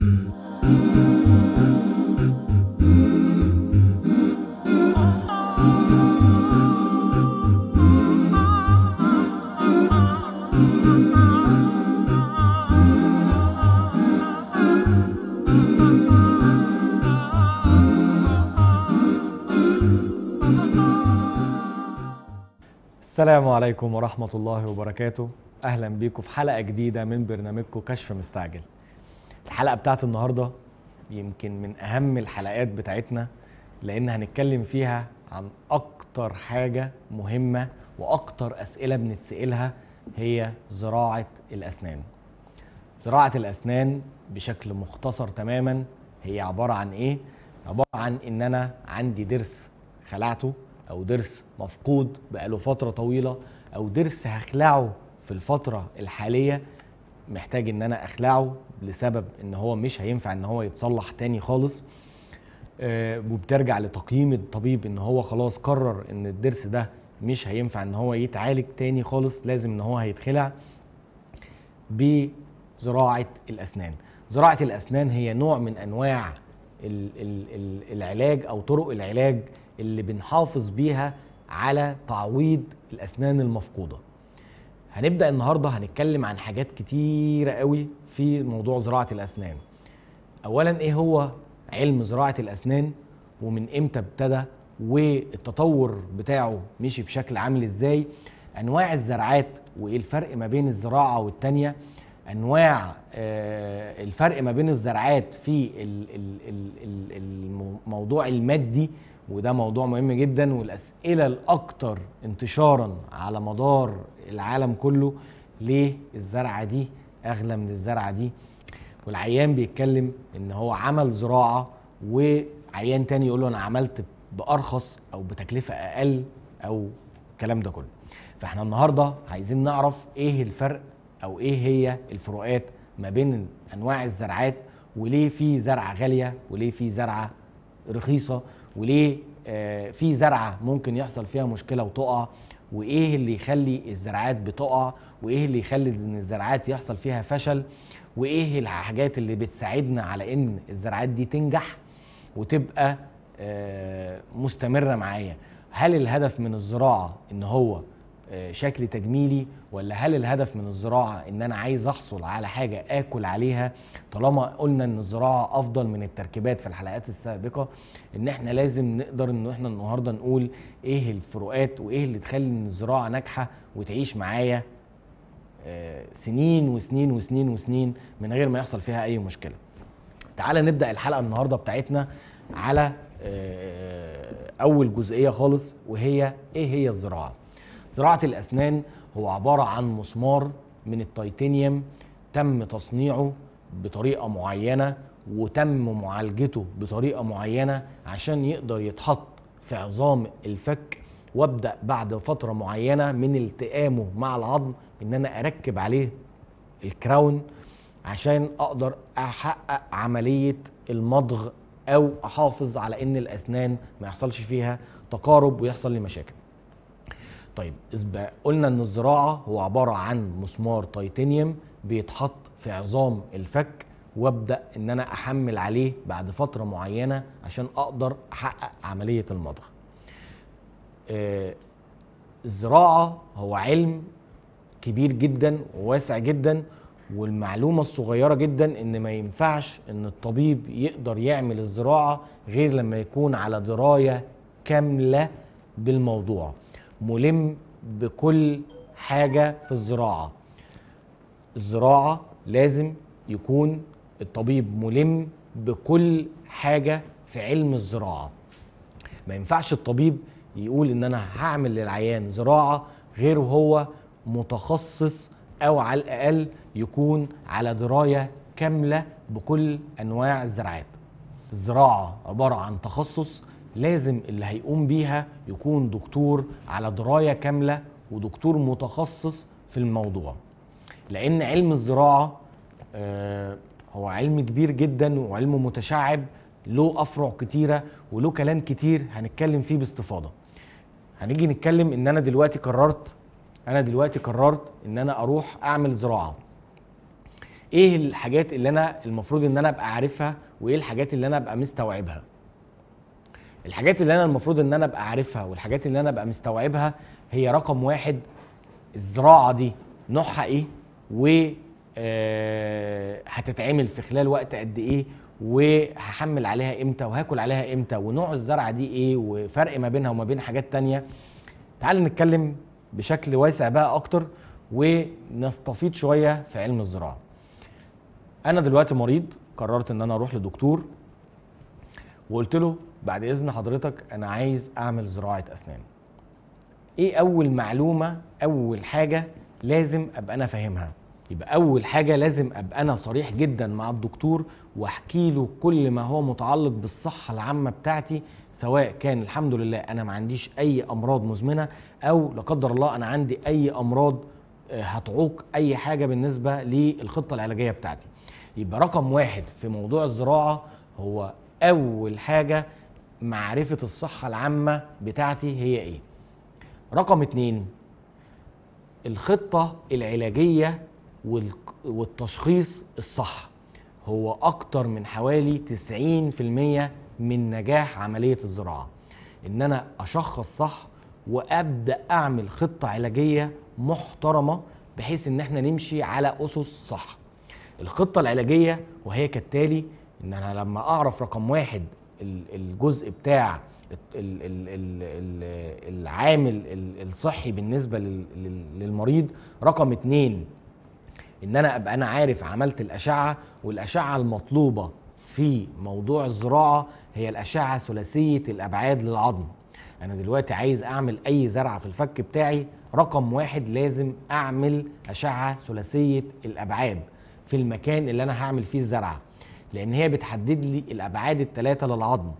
السلام عليكم ورحمة الله وبركاته أهلا بيكم في حلقة جديدة من برنامجكم كشف مستعجل الحلقه بتاعت النهارده يمكن من اهم الحلقات بتاعتنا لان هنتكلم فيها عن اكتر حاجه مهمه واكتر اسئله بنتسالها هي زراعه الاسنان زراعه الاسنان بشكل مختصر تماما هي عباره عن ايه عباره عن ان انا عندي ضرس خلعته او ضرس مفقود بقاله فتره طويله او ضرس هخلعه في الفتره الحاليه محتاج ان انا اخلعه لسبب ان هو مش هينفع ان هو يتصلح تاني خالص آه، وبترجع لتقييم الطبيب ان هو خلاص قرر ان الضرس ده مش هينفع ان هو يتعالج تاني خالص لازم ان هو هيتخلع بزراعه الاسنان زراعه الاسنان هي نوع من انواع العلاج او طرق العلاج اللي بنحافظ بيها على تعويض الاسنان المفقوده هنبدا النهارده هنتكلم عن حاجات كتيره قوي في موضوع زراعه الاسنان اولا ايه هو علم زراعه الاسنان ومن امتى ابتدى والتطور بتاعه مشي بشكل عامل ازاي انواع الزرعات وايه الفرق ما بين الزراعه والتانيه انواع آه، الفرق ما بين الزرعات في الموضوع المادي وده موضوع مهم جدا والاسئله الاكثر انتشارا على مدار العالم كله ليه الزرعه دي اغلى من الزرعه دي والعيان بيتكلم ان هو عمل زراعه وعيان تاني يقول له انا عملت بارخص او بتكلفه اقل او الكلام ده كله فاحنا النهارده عايزين نعرف ايه الفرق او ايه هي الفروقات ما بين انواع الزرعات وليه في زرعه غاليه وليه في زرعه رخيصه وليه آه، في زرعه ممكن يحصل فيها مشكله وتقع وايه اللي يخلي الزراعات بتقع وايه اللي يخلي ان الزراعات يحصل فيها فشل وايه الحاجات اللي بتساعدنا على ان الزراعات دي تنجح وتبقى آه، مستمره معايا هل الهدف من الزراعه ان هو شكل تجميلي ولا هل الهدف من الزراعه ان انا عايز احصل على حاجه اكل عليها طالما قلنا ان الزراعه افضل من التركيبات في الحلقات السابقه ان احنا لازم نقدر ان احنا النهارده نقول ايه الفروقات وايه اللي تخلي ان الزراعه ناجحه وتعيش معايا آه، سنين وسنين وسنين وسنين من غير ما يحصل فيها اي مشكله. تعالى نبدا الحلقه النهارده بتاعتنا على آه، آه، اول جزئيه خالص وهي ايه هي الزراعه. زراعة الأسنان هو عبارة عن مسمار من التيتانيوم تم تصنيعه بطريقة معينة وتم معالجته بطريقة معينة عشان يقدر يتحط في عظام الفك وابدأ بعد فترة معينة من التئامه مع العظم ان انا اركب عليه الكراون عشان اقدر احقق عملية المضغ او احافظ على ان الاسنان ما يحصلش فيها تقارب ويحصل لي مشاكل طيب قلنا ان الزراعه هو عباره عن مسمار تيتانيوم بيتحط في عظام الفك وابدا ان انا احمل عليه بعد فتره معينه عشان اقدر احقق عمليه المضغ آه، الزراعه هو علم كبير جدا وواسع جدا والمعلومه الصغيره جدا ان ما ينفعش ان الطبيب يقدر يعمل الزراعه غير لما يكون على درايه كامله بالموضوع ملم بكل حاجه في الزراعه الزراعه لازم يكون الطبيب ملم بكل حاجه في علم الزراعه ما ينفعش الطبيب يقول ان انا هعمل للعيان زراعه غير وهو متخصص او على الاقل يكون على درايه كامله بكل انواع الزراعات الزراعه عباره عن تخصص لازم اللي هيقوم بيها يكون دكتور على درايه كامله ودكتور متخصص في الموضوع لان علم الزراعه آه، هو علم كبير جدا وعلم متشعب له افرع كتيره وله كلام كتير هنتكلم فيه باستفاضه هنيجي نتكلم ان انا دلوقتي قررت انا دلوقتي قررت ان انا اروح اعمل زراعه ايه الحاجات اللي انا المفروض ان انا ابقى عارفها وايه الحاجات اللي انا ابقى مستوعبها الحاجات اللي انا المفروض ان انا ابقى عارفها والحاجات اللي انا ابقى مستوعبها هي رقم واحد الزراعه دي نوعها ايه و آه، هتتعمل في خلال وقت قد ايه وهحمل عليها امتى وهاكل عليها امتى ونوع الزرعه دي ايه وفرق ما بينها وما بين حاجات تانية تعال نتكلم بشكل واسع بقى اكتر ونستفيد شويه في علم الزراعه انا دلوقتي مريض قررت ان انا اروح لدكتور وقلت له بعد اذن حضرتك انا عايز اعمل زراعه اسنان ايه اول معلومه اول حاجه لازم ابقى انا فاهمها يبقى اول حاجه لازم ابقى انا صريح جدا مع الدكتور واحكي له كل ما هو متعلق بالصحه العامه بتاعتي سواء كان الحمد لله انا ما عنديش اي امراض مزمنه او لا قدر الله انا عندي اي امراض آه، هتعوق اي حاجه بالنسبه للخطه العلاجيه بتاعتي يبقى رقم واحد في موضوع الزراعه هو اول حاجه معرفة الصحة العامة بتاعتي هي ايه رقم اتنين الخطة العلاجية والتشخيص الصح هو اكتر من حوالي 90% من نجاح عملية الزراعة ان انا اشخص صح وابدا اعمل خطة علاجية محترمة بحيث ان احنا نمشي على اسس صح الخطة العلاجية وهي كالتالي ان انا لما اعرف رقم واحد الجزء بتاع العامل الصحي بالنسبه للمريض رقم اتنين ان انا ابقى انا عارف عملت الاشعه والاشعه المطلوبه في موضوع الزراعه هي الاشعه ثلاثيه الابعاد للعظم انا دلوقتي عايز اعمل اي زرعه في الفك بتاعي رقم واحد لازم اعمل اشعه ثلاثيه الابعاد في المكان اللي انا هعمل فيه الزرعه لان هي بتحدد لي الابعاد الثلاثه للعظم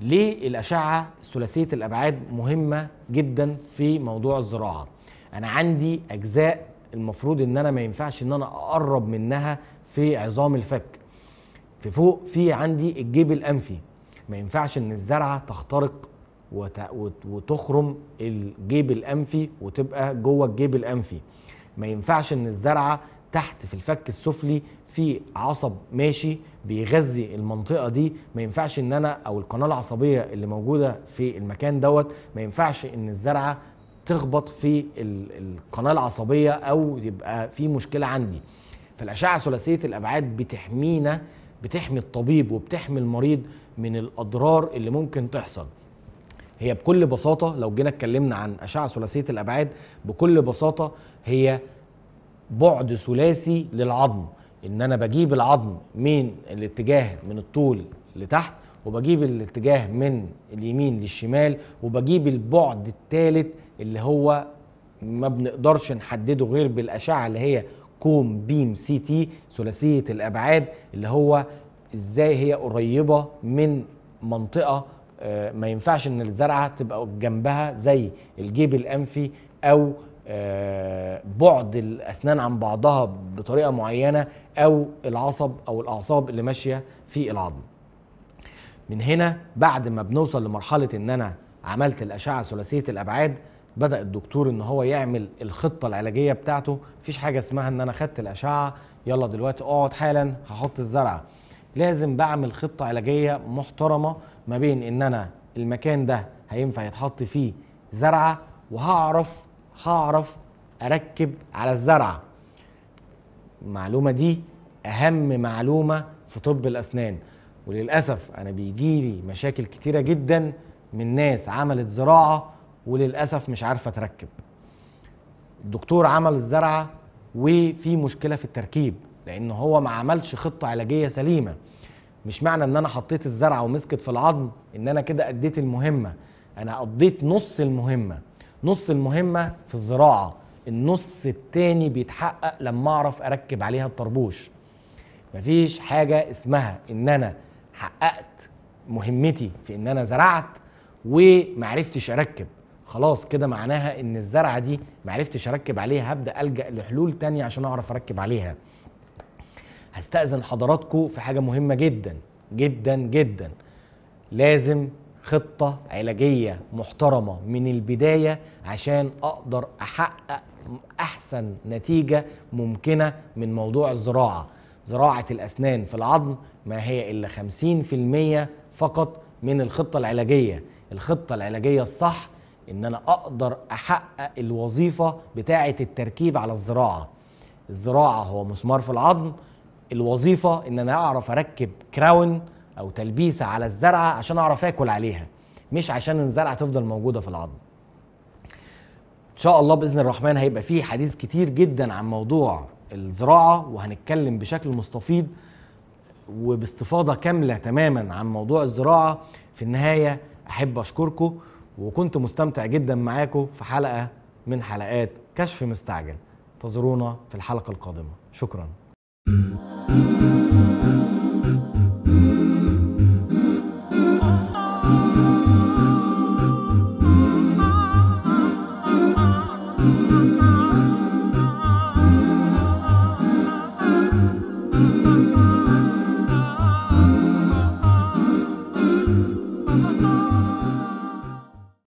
ليه الاشعه ثلاثيه الابعاد مهمه جدا في موضوع الزراعه انا عندي اجزاء المفروض ان انا ما ينفعش ان انا اقرب منها في عظام الفك في فوق في عندي الجيب الانفي ما ينفعش ان الزرعه تخترق وتخرم الجيب الانفي وتبقى جوه الجيب الانفي ما ينفعش ان الزرعه تحت في الفك السفلي في عصب ماشي بيغذي المنطقه دي ما ينفعش ان انا او القناه العصبيه اللي موجوده في المكان دوت ما ينفعش ان الزرعه تخبط في القناه العصبيه او يبقى في مشكله عندي فالاشعه ثلاثيه الابعاد بتحمينا بتحمي الطبيب وبتحمي المريض من الاضرار اللي ممكن تحصل هي بكل بساطه لو جينا اتكلمنا عن اشعه ثلاثيه الابعاد بكل بساطه هي بعد ثلاثي للعظم ان انا بجيب العظم من الاتجاه من الطول لتحت وبجيب الاتجاه من اليمين للشمال وبجيب البعد الثالث اللي هو ما بنقدرش نحدده غير بالاشعه اللي هي كوم بيم سي تي ثلاثيه الابعاد اللي هو ازاي هي قريبه من منطقه آه، ما ينفعش ان الزرعه تبقى جنبها زي الجيب الانفي او آه، بعد الاسنان عن بعضها بطريقه معينه او العصب او الاعصاب اللي ماشيه في العظم من هنا بعد ما بنوصل لمرحله ان انا عملت الاشعه ثلاثيه الابعاد بدا الدكتور ان هو يعمل الخطه العلاجيه بتاعته مفيش حاجه اسمها ان انا خدت الاشعه يلا دلوقتي اقعد حالا هحط الزرعه لازم بعمل خطه علاجيه محترمه ما بين ان انا المكان ده هينفع يتحط فيه زرعه وهعرف هعرف اركب على الزرعه المعلومه دي اهم معلومه في طب الاسنان وللاسف انا بيجي لي مشاكل كتيره جدا من ناس عملت زراعه وللاسف مش عارفه تركب الدكتور عمل الزرعه وفي مشكله في التركيب لان هو ما عملش خطه علاجيه سليمه مش معنى ان انا حطيت الزرعه ومسكت في العظم ان انا كده اديت المهمه انا قضيت نص المهمه نص المهمه في الزراعه النص التاني بيتحقق لما اعرف اركب عليها الطربوش مفيش حاجه اسمها ان انا حققت مهمتي في ان انا زرعت ومعرفتش اركب خلاص كده معناها ان الزرعه دي معرفتش اركب عليها هبدا الجا لحلول تانية عشان اعرف اركب عليها هستأذن حضراتكم في حاجه مهمه جدا جدا جدا لازم خطة علاجية محترمة من البداية عشان أقدر أحقق أحسن نتيجة ممكنة من موضوع الزراعة زراعة الأسنان في العظم ما هي إلا 50% فقط من الخطة العلاجية الخطة العلاجية الصح إن أنا أقدر أحقق الوظيفة بتاعة التركيب على الزراعة الزراعة هو مسمار في العظم الوظيفة إن أنا أعرف أركب كراون او تلبيسه على الزرعه عشان اعرف اكل عليها مش عشان الزرعه تفضل موجوده في العظم ان شاء الله باذن الرحمن هيبقى فيه حديث كتير جدا عن موضوع الزراعه وهنتكلم بشكل مستفيض وباستفاضه كامله تماما عن موضوع الزراعه في النهايه احب اشكركم وكنت مستمتع جدا معاكم في حلقه من حلقات كشف مستعجل انتظرونا في الحلقه القادمه شكرا